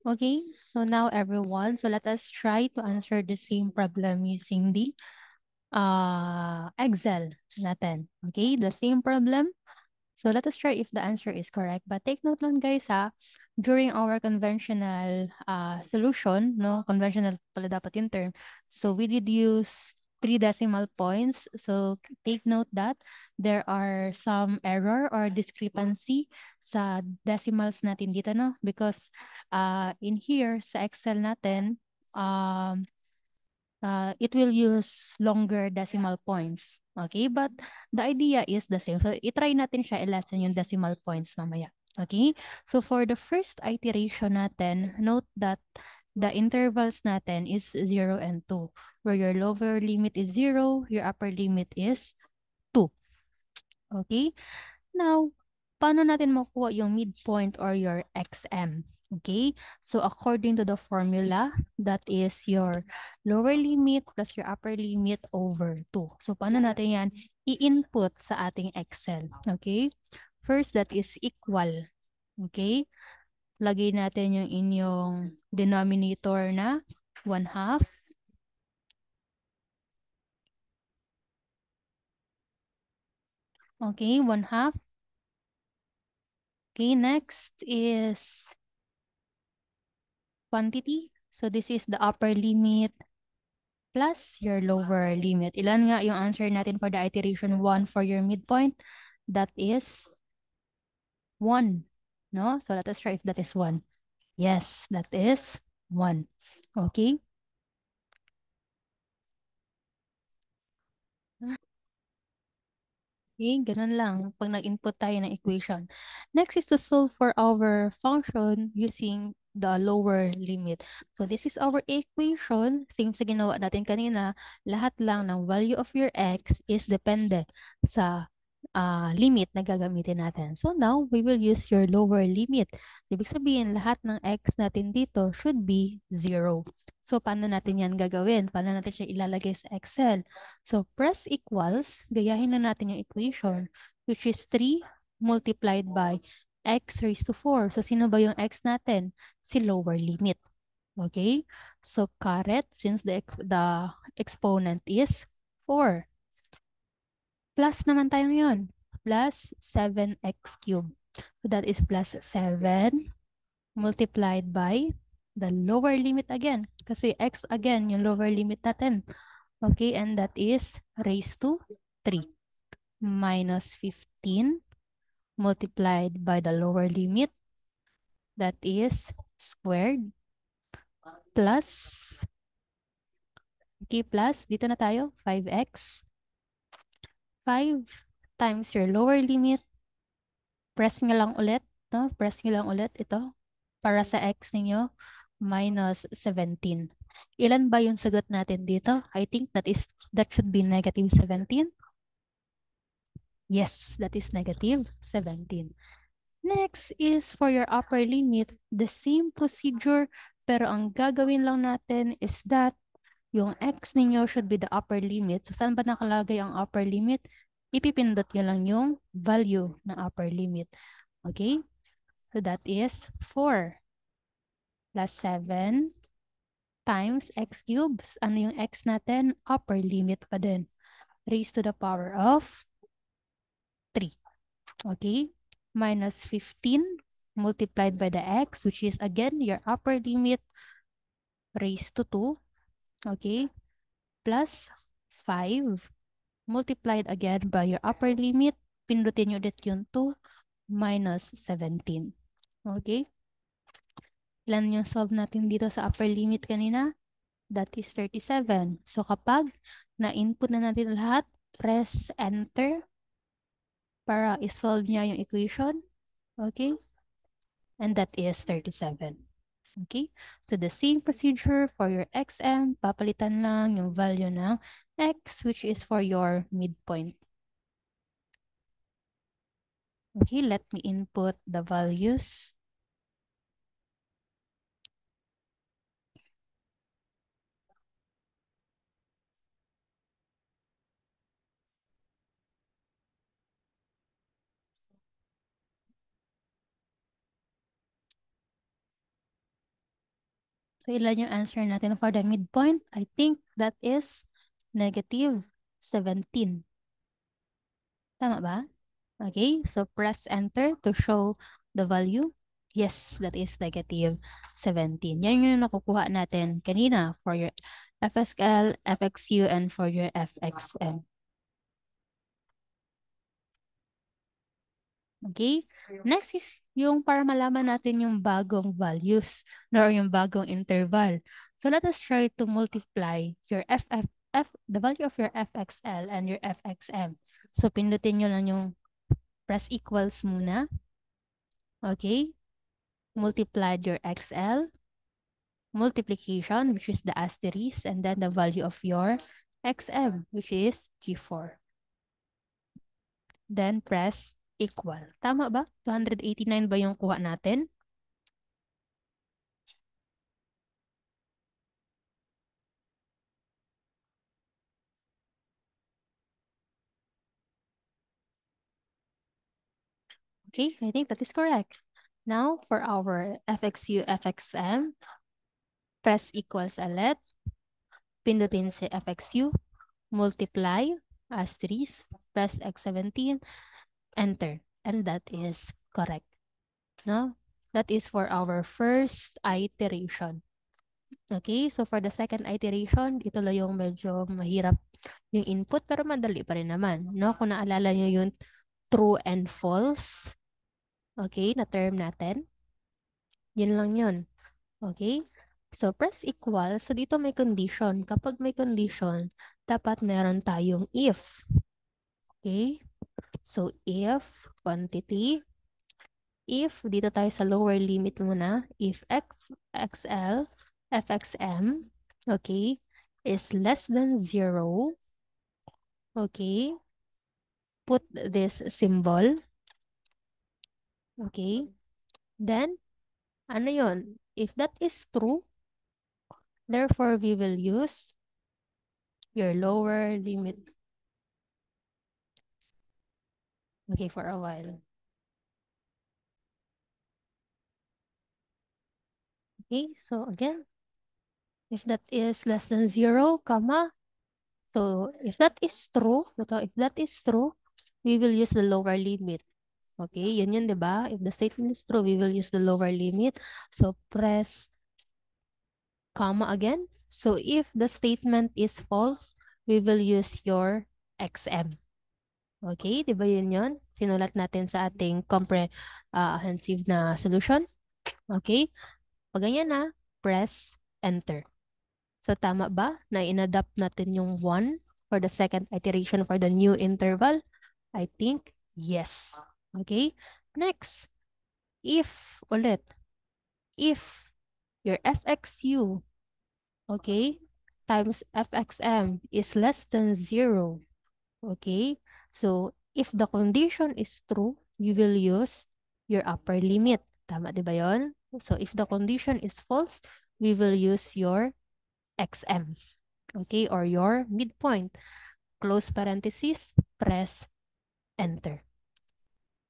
Okay, so now everyone, so let us try to answer the same problem using the uh, Excel natin. Okay, the same problem. So let us try if the answer is correct. But take note lang guys ha, during our conventional uh, solution, no, conventional pala dapat yung term. So we did use three decimal points. So take note that there are some error or discrepancy sa decimals natin dito, no? Because uh, in here, sa Excel natin, um, uh, it will use longer decimal points. Okay? But the idea is the same. So itry natin siya i-lessen yung decimal points mamaya. Okay? So for the first iteration natin, note that the intervals natin is 0 and 2, where your lower limit is 0, your upper limit is 2. Okay? Now, paano natin makuha yung midpoint or your XM? Okay? So, according to the formula, that is your lower limit plus your upper limit over 2. So, paano natin yan i-input sa ating Excel? Okay? First, that is equal. Okay? lagay natin yung inyong denominator na 1 half. Okay, 1 half. Okay, next is quantity. So this is the upper limit plus your lower limit. Ilan nga yung answer natin for the iteration 1 for your midpoint? That is 1 no? So let us try if that is 1. Yes, that is 1. Okay? Okay, ganun lang pag nag-input tayo ng equation. Next is to solve for our function using the lower limit. So this is our equation. Same sa ginawa natin kanina, lahat lang ng value of your x is dependent sa uh, limit na gagamitin natin. So now, we will use your lower limit. ibig sabihin, lahat ng x natin dito should be 0. So paano natin yan gagawin? Paano natin siya ilalagay sa Excel? So press equals, gayahin na natin yung equation, which is 3 multiplied by x raised to 4. So sino ba yung x natin? Si lower limit. Okay? So caret, since the, the exponent is 4 plus naman tayo ngayon. Plus 7x cubed. So that is plus 7 multiplied by the lower limit again. Kasi x again, yung lower limit natin. Okay, and that is raised to 3. Minus 15 multiplied by the lower limit. That is squared plus, okay, plus, dito na tayo, 5x 5 times your lower limit. Press nyo lang ulit. No? Press nyo lang ulit ito para sa x ninyo minus 17. Ilan ba yung sagot natin dito? I think that is that should be negative 17. Yes, that is negative 17. Next is for your upper limit, the same procedure pero ang gagawin lang natin is that yung x ninyo should be the upper limit. So, saan ba nakalagay ang upper limit? Ipipindot nyo lang yung value ng upper limit. Okay? So, that is 4 plus 7 times x cubed. Ano yung x natin? Upper limit pa din. Raised to the power of 3. Okay? Minus 15 multiplied by the x, which is again your upper limit raised to 2 okay, plus 5 multiplied again by your upper limit. Pindutin nyo ulit yung 2 minus 17. Okay? Ilan yung solve natin dito sa upper limit kanina? That is 37. So kapag na-input na natin lahat, press enter para isolve niya yung equation. Okay? And that is 37. Okay? So the same procedure for your xm, papalitan lang yung value ng x which is for your midpoint. Okay, let me input the values. So, ilan yung answer natin for the midpoint? I think that is negative 17. Tama ba? Okay, so press enter to show the value. Yes, that is negative 17. Yan yung nakukuha natin kanina for your FSL, FXU, and for your FXM. Okay? Next is yung para malaman natin yung bagong values or yung bagong interval. So let us try to multiply your FF, F, the value of your FXL and your FXM. So pindutin nyo lang yung press equals muna. Okay? Multiplied your XL. Multiplication, which is the asterisk, and then the value of your XM, which is G4. Then press equal. Tama ba? 289 ba yung kuha natin? Okay, I think that is correct. Now, for our FXU FXM, press equals alet, pindutin si FXU, multiply, asterisk, press X17, enter. And that is correct. No? That is for our first iteration. Okay, so for the second iteration, ituloy yung medyo mahirap yung input pero madali pa rin naman. No? Kung naalala niyo yung true and false, okay, na term natin, yun lang yun. Okay, so press equal. So dito may condition. Kapag may condition, dapat meron tayong if. Okay, So, if quantity, if dito tayo sa lower limit muna, if XL, FXM, okay, is less than 0, okay, put this symbol, okay, then, ano yon? If that is true, therefore we will use your lower limit Okay, for a while. Okay, so again, if that is less than zero, comma, so if that is true, if that is true, we will use the lower limit. Okay, yun yun, di ba? If the statement is true, we will use the lower limit. So press comma again. So if the statement is false, we will use your XM. Okay, di ba yun yun? Sinulat natin sa ating comprehensive ah, na solution. Okay, pag ganyan na, press enter. So tama ba na in-adapt natin yung 1 for the second iteration for the new interval? I think yes. Okay, next. If, ulit, if your fxu, okay, times fxm is less than 0, okay, So, if the condition is true, you will use your upper limit. Tama, di ba yun? So, if the condition is false, we will use your XM. Okay, or your midpoint. Close parenthesis, press enter.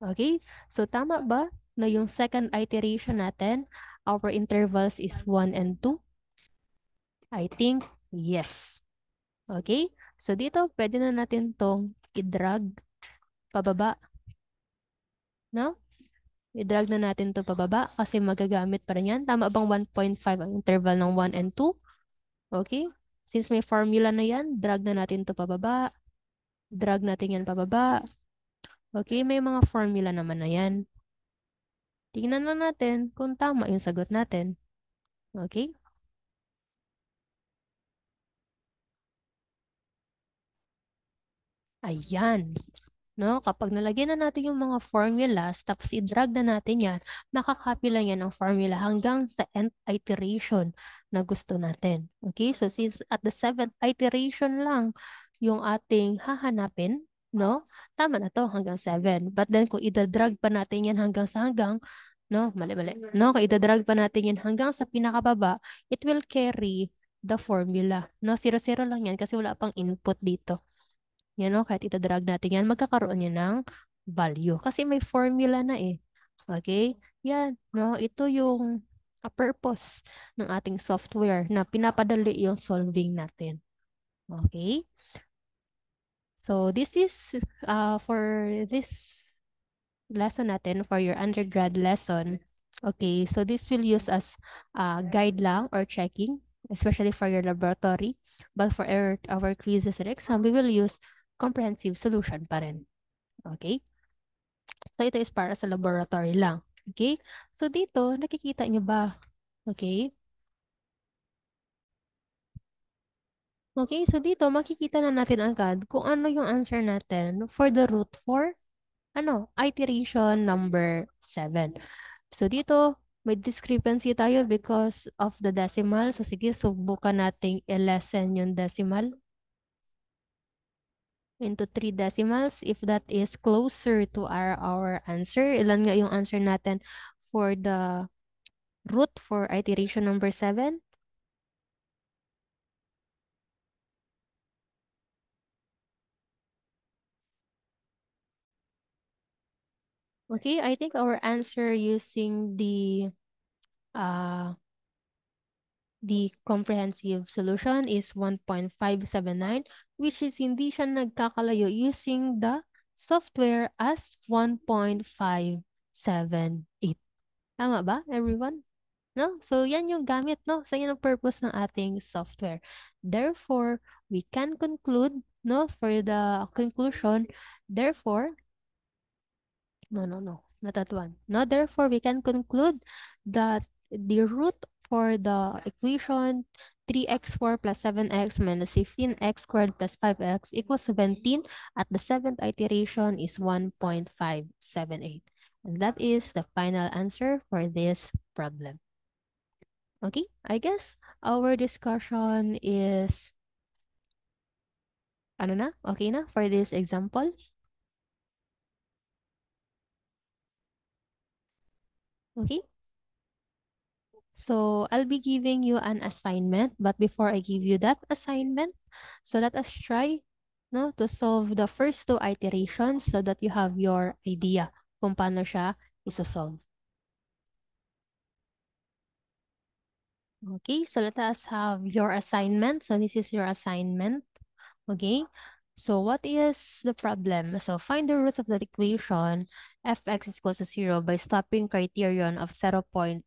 Okay, so tama ba na yung second iteration natin, our intervals is 1 and 2? I think yes. Okay, so dito pwede na natin tong i-drag pababa. No? I-drag na natin to pababa kasi magagamit pa rin yan. Tama bang 1.5 ang interval ng 1 and 2? Okay? Since may formula na yan, drag na natin to pababa. Drag natin yan pababa. Okay, may mga formula naman na yan. Tingnan na natin kung tama yung sagot natin. Okay? Ayan. No? Kapag nalagyan na natin yung mga formulas, tapos i-drag na natin yan, makakopy lang yan ng formula hanggang sa nth iteration na gusto natin. Okay? So, since at the seventh iteration lang yung ating hahanapin, no? Tama na to hanggang 7. But then, kung i-drag pa natin yan hanggang sa hanggang, no? Mali, mali. No? Kung i-drag pa natin yan hanggang sa pinakababa, it will carry the formula. No? Zero-zero lang yan kasi wala pang input dito you know, kahit itadrag natin yan, magkakaroon yan ng value. Kasi may formula na eh. Okay? Yan, no? Ito yung a purpose ng ating software na pinapadali yung solving natin. Okay? So, this is uh, for this lesson natin, for your undergrad lesson. Okay, so this will use as uh, guide lang or checking, especially for your laboratory. But for our, our quizzes and exam, we will use comprehensive solution pa rin. Okay? So, ito is para sa laboratory lang. Okay? So, dito, nakikita nyo ba? Okay? Okay, so dito, makikita na natin agad kung ano yung answer natin for the root for ano, iteration number 7. So dito, may discrepancy tayo because of the decimal. So sige, subukan nating i-lessen yung decimal. into 3 decimals. If that is closer to our, our answer, ilan nga yung answer natin for the root for iteration number 7? Okay, I think our answer using the uh, the comprehensive solution is 1.579 which is hindi siya nagkakalayo using the software as 1.578. Tama ba, everyone? No? So, yan yung gamit, no? So, yan ang purpose ng ating software. Therefore, we can conclude, no? For the conclusion, therefore, no, no, no, not that one. No, therefore, we can conclude that the root for the equation 3x4 plus 7x minus 15x squared plus 5x equals 17 at the seventh iteration is 1.578. And that is the final answer for this problem. Okay, I guess our discussion is ano na? Okay na for this example. Okay, so I'll be giving you an assignment, but before I give you that assignment, so let us try no, to solve the first two iterations so that you have your idea kung paano siya isa-solve. Okay, so let us have your assignment. So this is your assignment. Okay, So what is the problem? So find the roots of the equation fx is equal to 0 by stopping criterion of 0.001.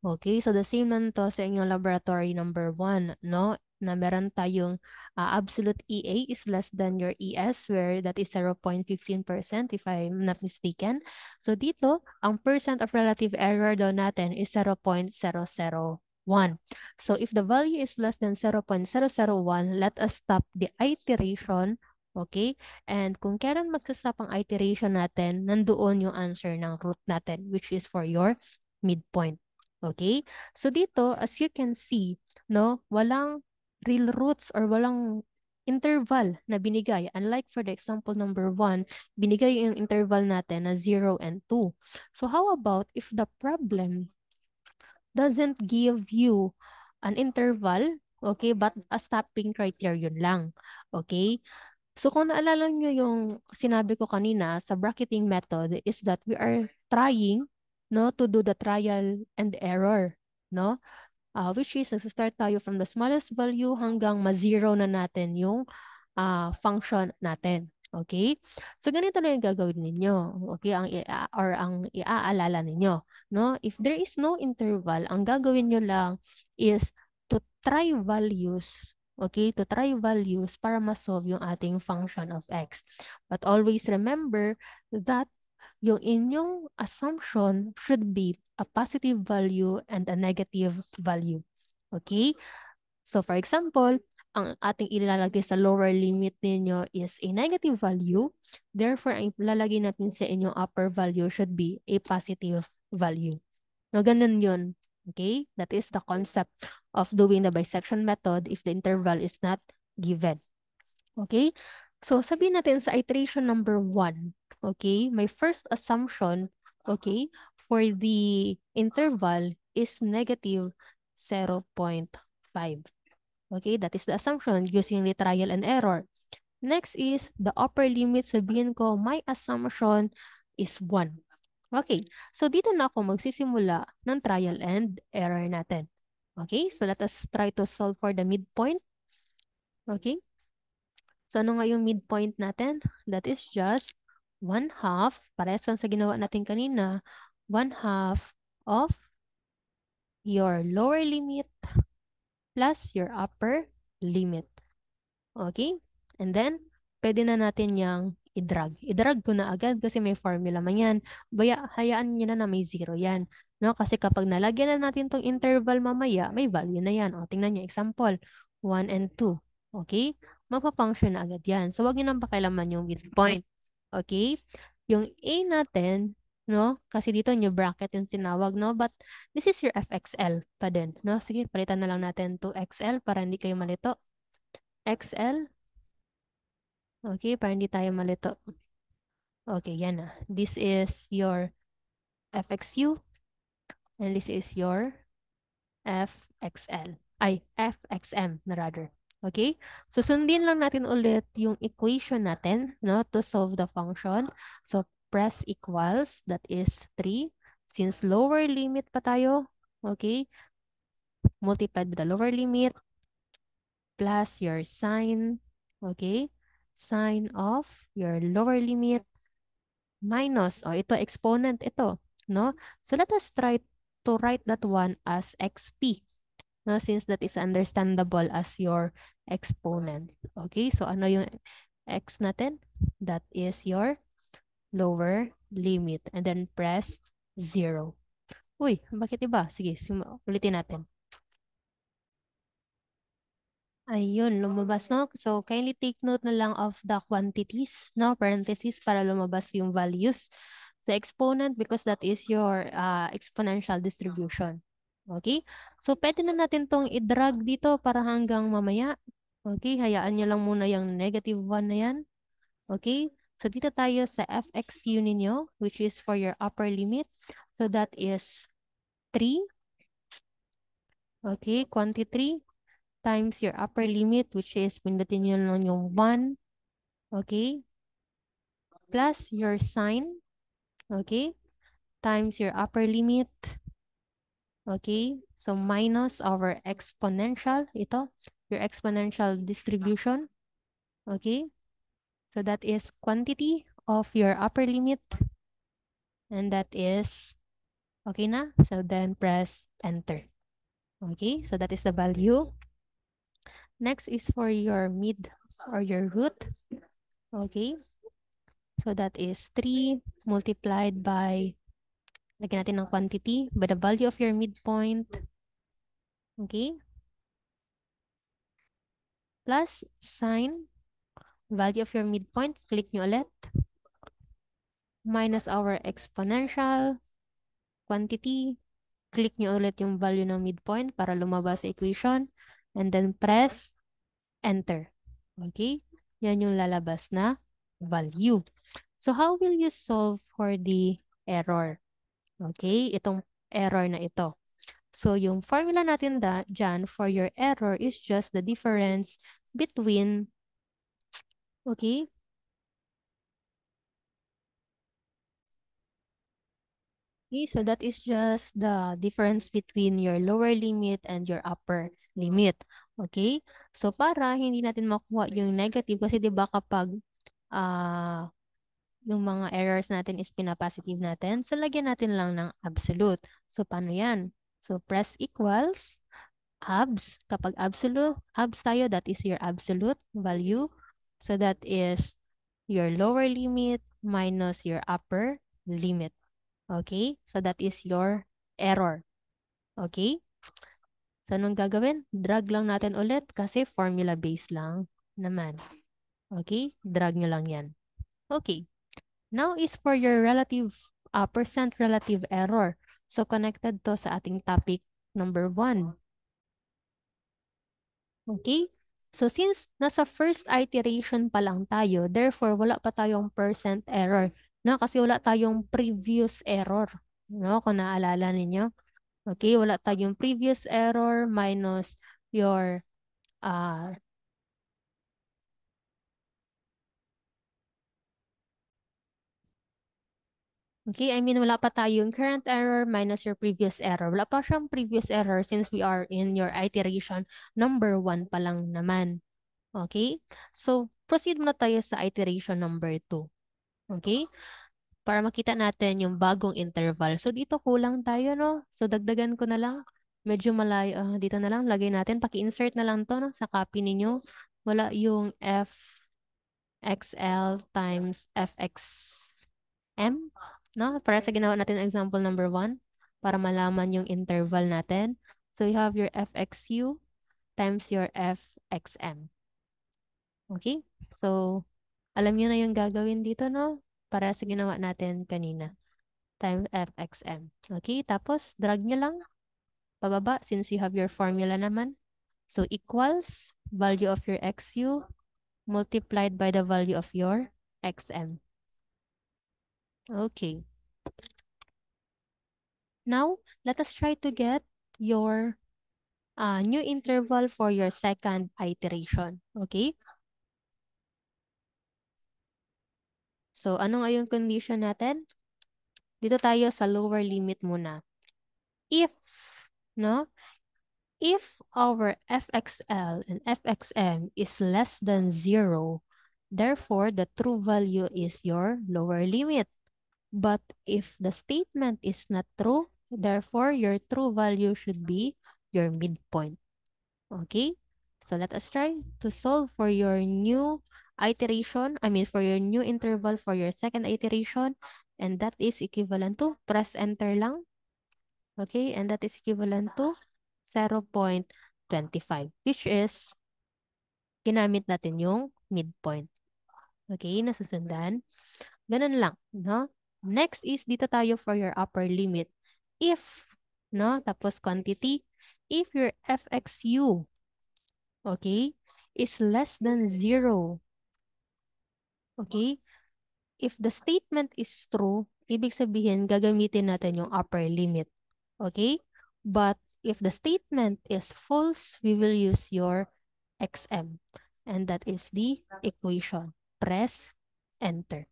Okay, so the same naman to sa inyong laboratory number 1, no? Na meron tayong uh, absolute EA is less than your ES where that is 0.15% if I'm not mistaken. So dito, ang percent of relative error daw natin is 0.001. So if the value is less than 0.001, let us stop the iteration. Okay? And kung kailan magsastop ang iteration natin, nandoon yung answer ng root natin, which is for your midpoint. Okay? So dito, as you can see, no, walang real roots or walang interval na binigay. Unlike for the example number 1, binigay yung interval natin na 0 and 2. So how about if the problem doesn't give you an interval, okay, but a stopping criterion lang, okay? So kung naalala nyo yung sinabi ko kanina sa bracketing method is that we are trying no to do the trial and error, no? Uh, which is nagsa tayo from the smallest value hanggang ma-zero na natin yung uh, function natin. Okay? So ganito na 'yung gagawin ninyo. Okay, ang ah, or ang iaalala ninyo, no? If there is no interval, ang gagawin niyo lang is to try values okay, to try values para ma-solve yung ating function of x. But always remember that yung inyong assumption should be a positive value and a negative value. Okay? So for example, ang ating ilalagay sa lower limit ninyo is a negative value. Therefore, ang ilalagay natin sa inyong upper value should be a positive value. No, ganun yun. Okay? That is the concept of doing the bisection method if the interval is not given. Okay? So, sabihin natin sa iteration number 1. Okay? My first assumption, okay, for the interval is negative 0.5. Okay, that is the assumption using the trial and error. Next is the upper limit. Sabihin ko, my assumption is 1. Okay, so dito na ako magsisimula ng trial and error natin. Okay, so let us try to solve for the midpoint. Okay, so ano nga yung midpoint natin? That is just 1 half, parehas lang sa ginawa natin kanina, 1 half of your lower limit plus your upper limit. Okay? And then, pwede na natin yung i-drag. I-drag ko na agad kasi may formula man yan. Baya, hayaan nyo na na may zero yan. No? Kasi kapag nalagyan na natin tong interval mamaya, may value na yan. O, tingnan nyo, example, 1 and 2. Okay? Magpa-function na agad yan. So, wag nyo nang pakilaman yung midpoint. Okay? Yung A natin, no? Kasi dito new bracket yung tinawag, no? But this is your fxl pa din, no? Sige, palitan na lang natin to xl para hindi kayo malito. xl. Okay, para hindi tayo malito. Okay, yan na. This is your fxu and this is your fxl. Ay, fxm na rather. Okay? So, sundin lang natin ulit yung equation natin no, to solve the function. So, press equals, that is 3. Since lower limit pa tayo, okay, multiplied with the lower limit plus your sign, okay, sign of your lower limit minus, oh, ito, exponent ito, no? So let us try to write that one as xp, no? Since that is understandable as your exponent, okay? So ano yung x natin? That is your lower limit. And then press 0. Uy, bakit iba? Sige, ulitin natin. Ayun, lumabas, no? So, kindly take note na lang of the quantities, no? Parenthesis para lumabas yung values. sa exponent because that is your uh, exponential distribution. Okay? So, pwede na natin tong i-drag dito para hanggang mamaya. Okay? Hayaan nyo lang muna yung negative 1 na yan. Okay? So dito tayo sa FXU ninyo, which is for your upper limit. So that is 3. Okay, quantity 3 times your upper limit, which is pindutin nyo lang yung 1. Okay? Plus your sign. Okay? Times your upper limit. Okay? So minus our exponential. Ito, your exponential distribution. Okay? So that is quantity of your upper limit. And that is, okay na? So then press enter. Okay, so that is the value. Next is for your mid or your root. Okay, so that is 3 multiplied by, lagyan natin ng quantity, by the value of your midpoint. Okay, plus sign value of your midpoint, click nyo ulit. Minus our exponential quantity, click nyo ulit yung value ng midpoint para lumabas sa equation. And then press enter. Okay? Yan yung lalabas na value. So how will you solve for the error? Okay? Itong error na ito. So yung formula natin da, dyan for your error is just the difference between Okay. Okay, so that is just the difference between your lower limit and your upper limit. Okay? So para hindi natin makuha yung negative kasi 'di ba kapag uh, yung mga errors natin is pinapositive natin, so lagyan natin lang ng absolute. So paano 'yan? So press equals abs. Kapag absolute, abs tayo, that is your absolute value. So that is your lower limit minus your upper limit. Okay? So that is your error. Okay? So anong gagawin? Drag lang natin ulit kasi formula based lang naman. Okay? Drag nyo lang yan. Okay. Now is for your relative uh, percent relative error. So connected to sa ating topic number 1. Okay? So since nasa first iteration pa lang tayo, therefore wala pa tayong percent error, no? Kasi wala tayong previous error, no? Kung naalala ninyo. Okay, wala tayong previous error minus your uh, Okay, I mean, wala pa tayong current error minus your previous error. Wala pa siyang previous error since we are in your iteration number 1 pa lang naman. Okay? So, proceed muna tayo sa iteration number 2. Okay? Para makita natin yung bagong interval. So, dito kulang tayo, no? So, dagdagan ko na lang. Medyo malayo. Uh, dito na lang, lagay natin. Paki-insert na lang to no? sa copy ninyo. Wala yung f xl times fxm no? Para sa ginawa natin example number 1, para malaman yung interval natin. So you have your fxu times your fxm. Okay? So, alam niyo na yung gagawin dito, no? Para sa ginawa natin kanina. Times fxm. Okay? Tapos, drag nyo lang pababa since you have your formula naman. So, equals value of your xu multiplied by the value of your xm. Okay. Now, let us try to get your uh, new interval for your second iteration. Okay? So, ano nga yung condition natin? Dito tayo sa lower limit muna. If, no? If our fxl and fxm is less than 0, therefore, the true value is your lower limit. But if the statement is not true, therefore your true value should be your midpoint. Okay? So let us try to solve for your new iteration, I mean for your new interval for your second iteration, and that is equivalent to, press enter lang, okay, and that is equivalent to 0.25, which is, ginamit natin yung midpoint. Okay, nasusundan. Ganun lang, no? Next is dito tayo for your upper limit. If, no? Tapos quantity. If your FXU, okay, is less than zero. Okay? If the statement is true, ibig sabihin gagamitin natin yung upper limit. Okay? But if the statement is false, we will use your XM. And that is the equation. Press enter.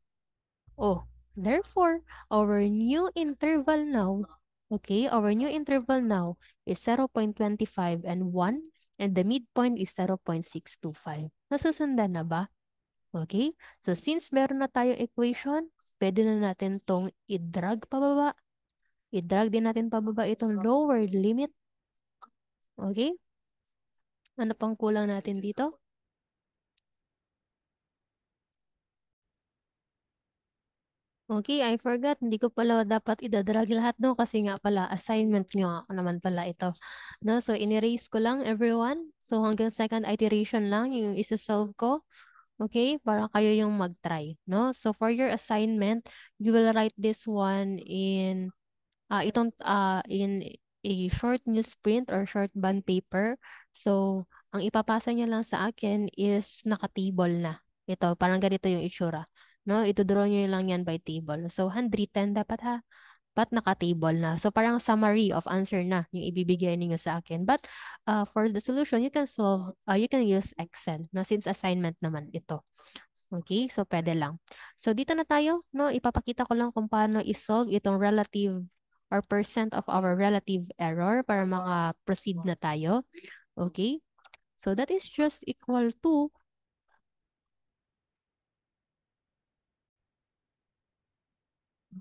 Oh, Therefore, our new interval now, okay, our new interval now is 0.25 and 1 and the midpoint is 0.625. Nasusundan na ba? Okay, so since meron na tayong equation, pwede na natin tong i-drag pababa. I-drag din natin pababa itong lower limit. Okay? Ano pang kulang natin dito? Okay, I forgot. Hindi ko pala dapat idadrag lahat, no? Kasi nga pala, assignment nyo ako naman pala ito. No? So, inerase ko lang, everyone. So, hanggang second iteration lang yung isa-solve ko. Okay? Para kayo yung mag-try, no? So, for your assignment, you will write this one in, uh, itong, uh, in a short newsprint or short band paper. So, ang ipapasa niya lang sa akin is nakatable na. Ito, parang ganito yung itsura no? Ito-draw nyo lang yan by table. So, 110 dapat ha. Dapat naka-table na. So, parang summary of answer na yung ibibigay niyo sa akin. But, uh, for the solution, you can solve, uh, you can use Excel, no? Since assignment naman ito. Okay? So, pwede lang. So, dito na tayo, no? Ipapakita ko lang kung paano isolve itong relative or percent of our relative error para maka-proceed na tayo. Okay? So, that is just equal to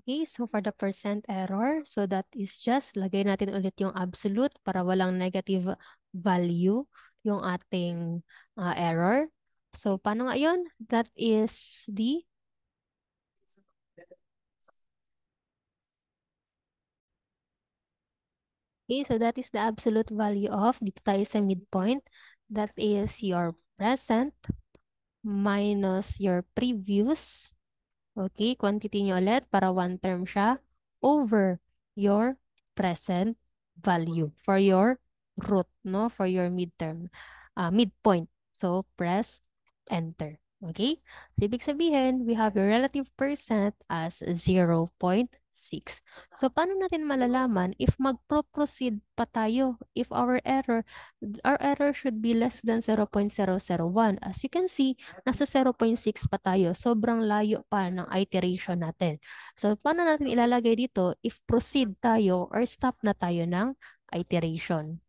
Okay, so for the percent error, so that is just, lagay natin ulit yung absolute para walang negative value yung ating uh, error. So paano nga yun? That is the Okay, so that is the absolute value of, dito tayo sa midpoint, that is your present minus your previous Okay, quantity niyo ulit para one term siya over your present value for your root, no? For your midterm, uh, midpoint. So, press enter. Okay? So, ibig sabihin, we have your relative percent as 0.0. 6. So, ah. paano natin malalaman if mag-proceed pa tayo, if our error, our error should be less than 0.001. As you can see, nasa 0.6 pa tayo. Sobrang layo pa ng iteration natin. So, paano natin ilalagay dito if proceed tayo or stop na tayo ng iteration?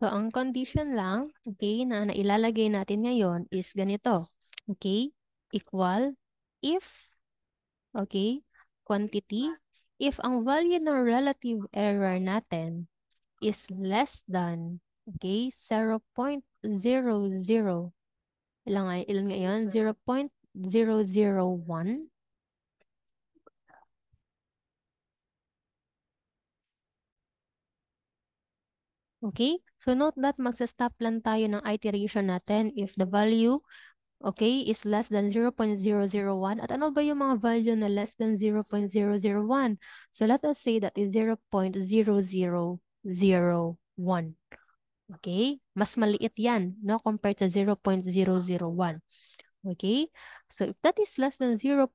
So, ang condition lang, okay, na nailalagay natin ngayon is ganito. Okay? Equal if okay, quantity, if ang value ng relative error natin is less than, okay, 0.00, ilan nga, ilan nga yun? 0.001, Okay? So note that magsa-stop lang tayo ng iteration natin if the value okay, is less than 0.001. At ano ba yung mga value na less than 0.001? So let us say that is 0.0001. Okay? Mas maliit yan, no? Compared to 0.001. Okay? So if that is less than 0.001,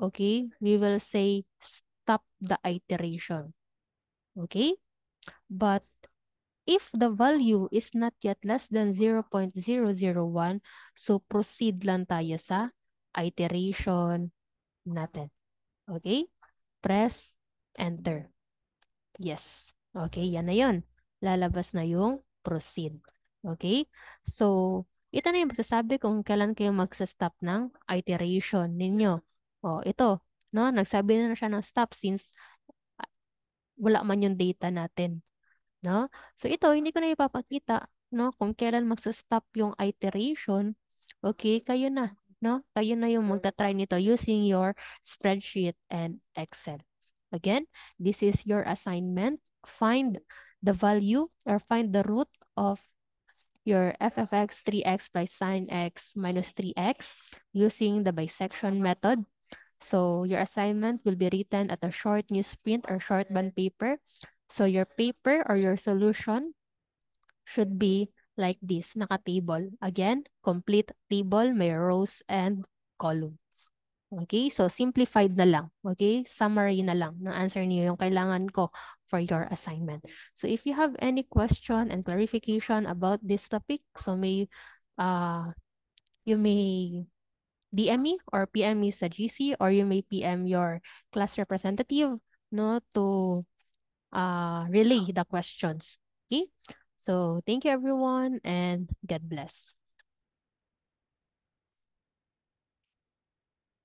okay, we will say stop the iteration. Okay? But If the value is not yet less than 0.001, so proceed lang tayo sa iteration natin. Okay? Press enter. Yes. Okay, yan na yun. Lalabas na yung proceed. Okay? So, ito na yung magsasabi kung kailan kayo magsa-stop ng iteration ninyo. O, ito. No? Nagsabi na, na siya ng stop since ah, wala man yung data natin. No? So ito, hindi ko na ipapakita no? kung kailan magsa-stop yung iteration. Okay, kayo na. No? Kayo na yung mm. magta-try nito using your spreadsheet and Excel. Again, this is your assignment. Find the value or find the root of your f of x 3x plus sine x minus 3x using the bisection method. So your assignment will be written at a short newsprint or short band paper So your paper or your solution should be like this, naka-table. Again, complete table, may rows and column. Okay, so simplified na lang. Okay, summary na lang No answer niyo yung kailangan ko for your assignment. So if you have any question and clarification about this topic, so may uh, you may DM me or PM me sa GC or you may PM your class representative no to uh, relay the questions. Okay, so thank you everyone and God bless.